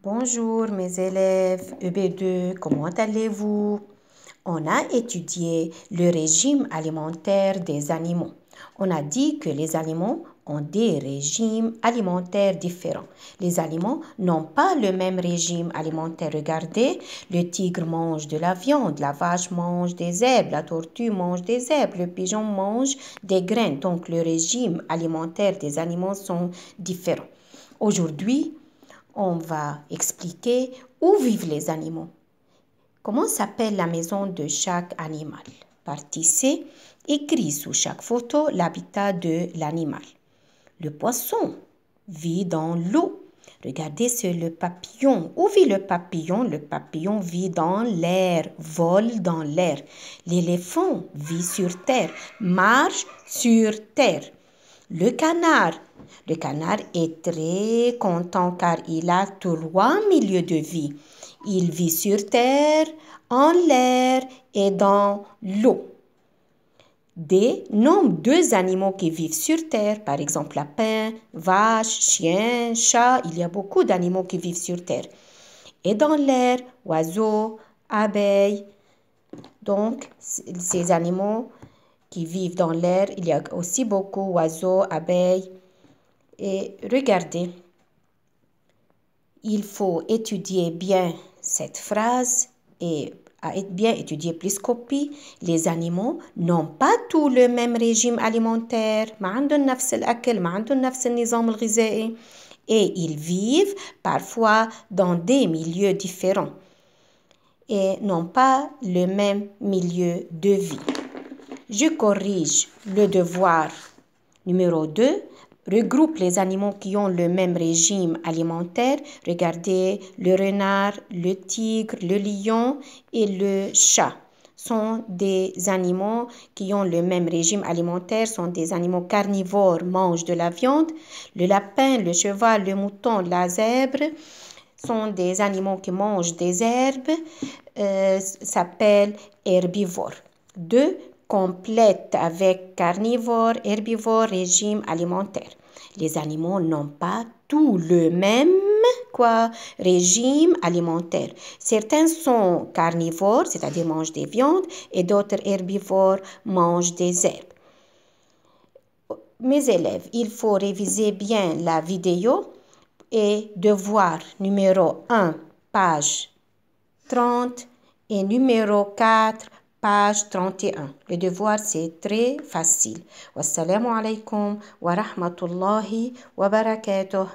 Bonjour mes élèves EB2, comment allez-vous On a étudié le régime alimentaire des animaux. On a dit que les animaux ont des régimes alimentaires différents. Les animaux n'ont pas le même régime alimentaire. Regardez, le tigre mange de la viande, la vache mange des herbes, la tortue mange des herbes, le pigeon mange des graines. Donc le régime alimentaire des animaux sont différents. Aujourd'hui, on va expliquer où vivent les animaux. Comment s'appelle la maison de chaque animal Partie C, écrit sous chaque photo l'habitat de l'animal. Le poisson vit dans l'eau. Regardez sur le papillon. Où vit le papillon Le papillon vit dans l'air, vole dans l'air. L'éléphant vit sur terre, marche sur terre le canard. Le canard est très content car il a trois milieux de vie. Il vit sur terre, en l'air et dans l'eau. Des nombres deux animaux qui vivent sur terre, par exemple lapin, vache, chien, chat, il y a beaucoup d'animaux qui vivent sur terre. Et dans l'air, oiseaux, abeilles. Donc, ces animaux qui vivent dans l'air. Il y a aussi beaucoup d'oiseaux, abeilles. Et regardez, il faut étudier bien cette phrase et à être bien étudier plus copie. Les animaux n'ont pas tous le même régime alimentaire. Et ils vivent parfois dans des milieux différents et n'ont pas le même milieu de vie. Je corrige le devoir numéro 2. Regroupe les animaux qui ont le même régime alimentaire. Regardez, le renard, le tigre, le lion et le chat sont des animaux qui ont le même régime alimentaire, sont des animaux carnivores, mangent de la viande. Le lapin, le cheval, le mouton, la zèbre sont des animaux qui mangent des herbes, euh, s'appellent herbivores. Deux complète avec carnivore, herbivore, régime alimentaire. Les animaux n'ont pas tout le même quoi, régime alimentaire. Certains sont carnivores, c'est-à-dire mangent des viandes, et d'autres herbivores mangent des herbes. Mes élèves, il faut réviser bien la vidéo et devoir numéro 1, page 30 et numéro 4, Page 31. Le devoir, c'est très facile. Wassalamu alaikum wa rahmatullahi wa barakatuh.